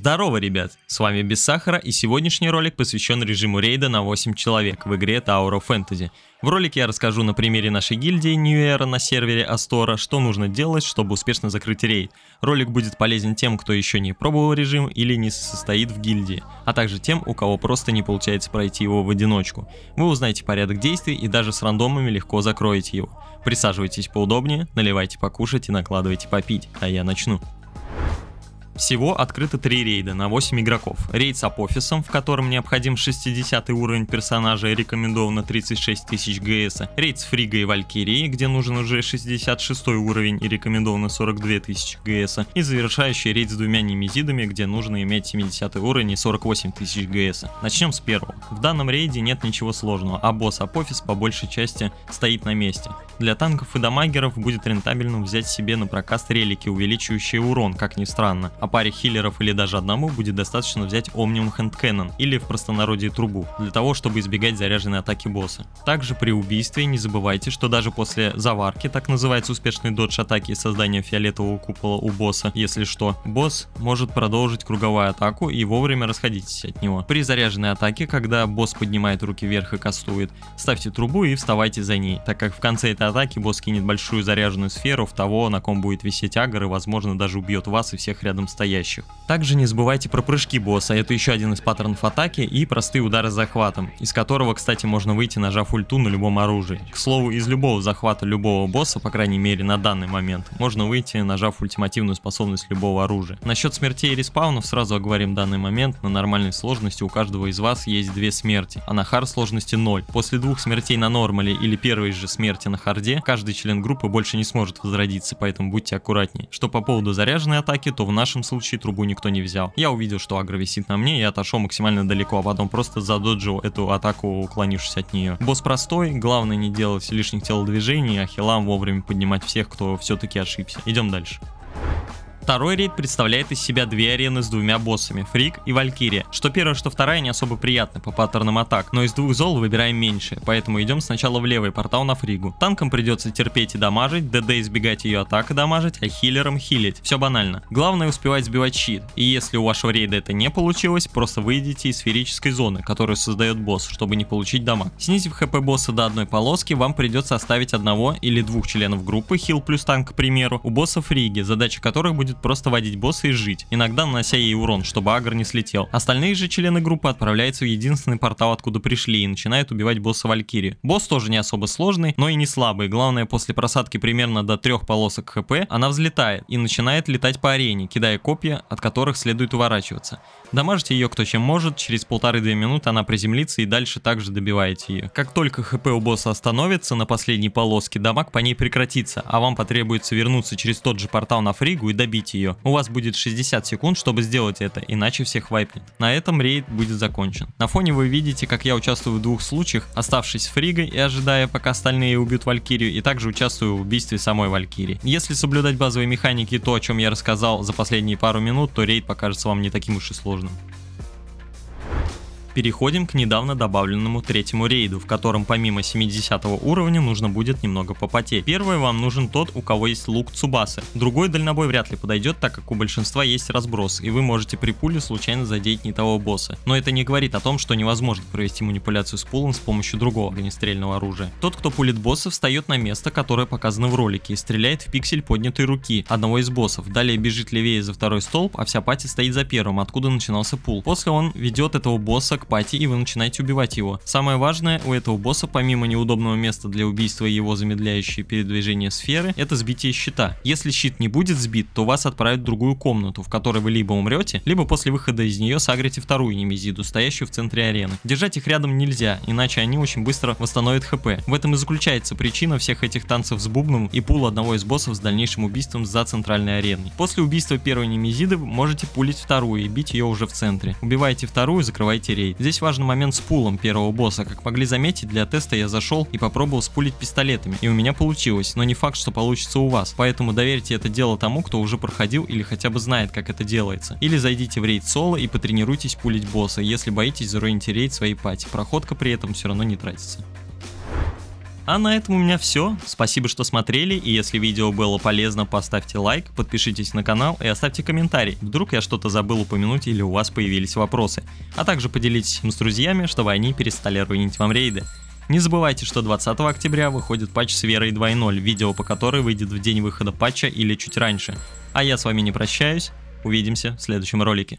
Здорово, ребят! С вами Без Сахара и сегодняшний ролик посвящен режиму рейда на 8 человек в игре Tower of Fantasy. В ролике я расскажу на примере нашей гильдии New Era на сервере Астора, что нужно делать, чтобы успешно закрыть рейд. Ролик будет полезен тем, кто еще не пробовал режим или не состоит в гильдии, а также тем, у кого просто не получается пройти его в одиночку. Вы узнаете порядок действий и даже с рандомами легко закроете его. Присаживайтесь поудобнее, наливайте покушать и накладывайте попить, а я начну. Всего открыто три рейда на 8 игроков. Рейд с апофисом, в котором необходим 60 уровень персонажа и рекомендовано 36 тысяч ГС. Рейд с Фригой и Валькирией, где нужен уже 66 уровень и рекомендовано 42 тысячи ГС. И завершающий рейд с двумя немезидами, где нужно иметь 70 уровень и 48 тысяч ГС. Начнем с первого. В данном рейде нет ничего сложного, а босс апофис по большей части стоит на месте. Для танков и дамагеров будет рентабельно взять себе на прокаст релики, увеличивающие урон, как ни странно. А паре хиллеров или даже одному будет достаточно взять Omnium Hand Cannon или в простонародье трубу, для того, чтобы избегать заряженной атаки босса. Также при убийстве не забывайте, что даже после заварки, так называется успешный додж атаки и создания фиолетового купола у босса, если что, босс может продолжить круговую атаку и вовремя расходитесь от него. При заряженной атаке, когда босс поднимает руки вверх и кастует, ставьте трубу и вставайте за ней, так как в конце этой атаки босс кинет большую заряженную сферу в того, на ком будет висеть агр и возможно даже убьет вас и всех рядом с настоящих. Также не забывайте про прыжки босса, это еще один из паттернов атаки и простые удары с захватом, из которого, кстати, можно выйти, нажав ульту на любом оружии. К слову, из любого захвата любого босса, по крайней мере на данный момент, можно выйти, нажав ультимативную способность любого оружия. Насчет смертей и респаунов сразу оговорим данный момент, на нормальной сложности у каждого из вас есть две смерти, а на хард сложности 0. После двух смертей на нормале или первой же смерти на харде, каждый член группы больше не сможет возродиться, поэтому будьте аккуратнее. Что по поводу заряженной атаки, то в нашем случае трубу никто не взял. Я увидел, что агро висит на мне, и отошел максимально далеко, а потом просто задоджил эту атаку, уклонившись от нее. Босс простой, главное не делать лишних телодвижений, а хилам вовремя поднимать всех, кто все-таки ошибся. Идем дальше. Второй рейд представляет из себя две арены с двумя боссами, Фрик и Валькирия. Что первое, что вторая не особо приятны по паттернам атак, но из двух зол выбираем меньше, поэтому идем сначала в левый портал на Фригу. Танкам придется терпеть и дамажить, ДД избегать ее атак и дамажить, а хиллерам хилить. Все банально. Главное успевать сбивать щит, и если у вашего рейда это не получилось, просто выйдите из сферической зоны, которую создает босс, чтобы не получить дамаг. Снизив хп босса до одной полоски, вам придется оставить одного или двух членов группы, хил плюс танк, к примеру, у босса Фриги, задача которых будет просто водить босса и жить, иногда нанося ей урон, чтобы агр не слетел. Остальные же члены группы отправляются в единственный портал, откуда пришли, и начинают убивать босса Валькирии. Босс тоже не особо сложный, но и не слабый. Главное, после просадки примерно до трех полосок хп, она взлетает и начинает летать по арене, кидая копья, от которых следует уворачиваться. Дамажите ее кто чем может, через полторы-две минуты она приземлится и дальше также добиваете ее. Как только хп у босса остановится на последней полоске, дамаг по ней прекратится, а вам потребуется вернуться через тот же портал на фригу и добить убить ее. У вас будет 60 секунд, чтобы сделать это, иначе всех вайпнет. На этом рейд будет закончен. На фоне вы видите, как я участвую в двух случаях, оставшись с Фригой и ожидая, пока остальные убьют Валькирию, и также участвую в убийстве самой Валькирии. Если соблюдать базовые механики и то, о чем я рассказал за последние пару минут, то рейд покажется вам не таким уж и сложным. Переходим к недавно добавленному третьему рейду, в котором помимо 70 уровня нужно будет немного попотеть. Первое, вам нужен тот, у кого есть лук Цубасы. Другой дальнобой вряд ли подойдет, так как у большинства есть разброс, и вы можете при пуле случайно задеть не того босса. Но это не говорит о том, что невозможно провести манипуляцию с пулом с помощью другого огнестрельного оружия. Тот, кто пулит босса, встает на место, которое показано в ролике, и стреляет в пиксель поднятой руки одного из боссов. Далее бежит левее за второй столб, а вся пати стоит за первым, откуда начинался пул. После он ведет этого босса к пати и вы начинаете убивать его. Самое важное у этого босса, помимо неудобного места для убийства и его замедляющие передвижение сферы, это сбитие щита. Если щит не будет сбит, то вас отправят в другую комнату, в которой вы либо умрете, либо после выхода из нее сагрите вторую немезиду, стоящую в центре арены. Держать их рядом нельзя, иначе они очень быстро восстановят хп. В этом и заключается причина всех этих танцев с бубном и пул одного из боссов с дальнейшим убийством за центральной ареной. После убийства первой немезиды можете пулить вторую и бить ее уже в центре. Убиваете вторую, закрываете рейд рублей. Здесь важный момент с пулом первого босса. Как могли заметить, для теста я зашел и попробовал спулить пистолетами. И у меня получилось, но не факт, что получится у вас. Поэтому доверьте это дело тому, кто уже проходил или хотя бы знает, как это делается. Или зайдите в рейд соло и потренируйтесь пулить босса, если боитесь заруинить рейд своей пати. Проходка при этом все равно не тратится. А на этом у меня все. Спасибо, что смотрели, и если видео было полезно, поставьте лайк, подпишитесь на канал и оставьте комментарий. Вдруг я что-то забыл упомянуть или у вас появились вопросы. А также поделитесь им с друзьями, чтобы они перестали руинить вам рейды. Не забывайте, что 20 октября выходит патч с Верой 2.0, видео по которой выйдет в день выхода патча или чуть раньше. А я с вами не прощаюсь, увидимся в следующем ролике.